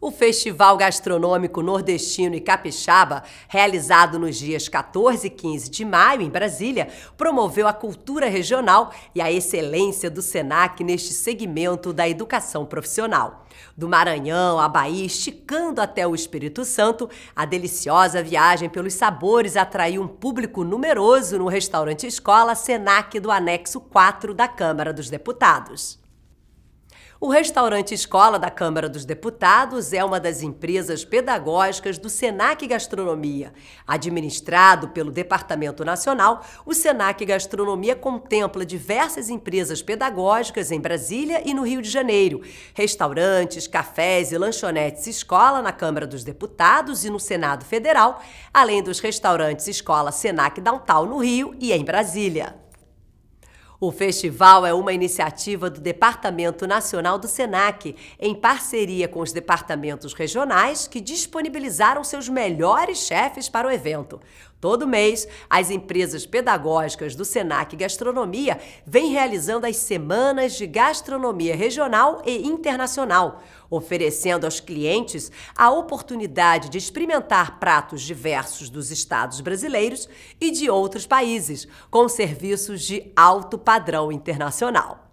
O Festival Gastronômico Nordestino e Capixaba, realizado nos dias 14 e 15 de maio em Brasília, promoveu a cultura regional e a excelência do SENAC neste segmento da educação profissional. Do Maranhão à Bahia, esticando até o Espírito Santo, a deliciosa viagem pelos sabores atraiu um público numeroso no restaurante escola SENAC do anexo 4 da Câmara dos Deputados. O restaurante Escola da Câmara dos Deputados é uma das empresas pedagógicas do Senac Gastronomia. Administrado pelo Departamento Nacional, o Senac Gastronomia contempla diversas empresas pedagógicas em Brasília e no Rio de Janeiro. Restaurantes, cafés e lanchonetes escola na Câmara dos Deputados e no Senado Federal, além dos restaurantes Escola Senac Downtown no Rio e em Brasília. O festival é uma iniciativa do Departamento Nacional do SENAC, em parceria com os departamentos regionais que disponibilizaram seus melhores chefes para o evento. Todo mês, as empresas pedagógicas do SENAC Gastronomia vêm realizando as Semanas de Gastronomia Regional e Internacional oferecendo aos clientes a oportunidade de experimentar pratos diversos dos estados brasileiros e de outros países, com serviços de alto padrão internacional.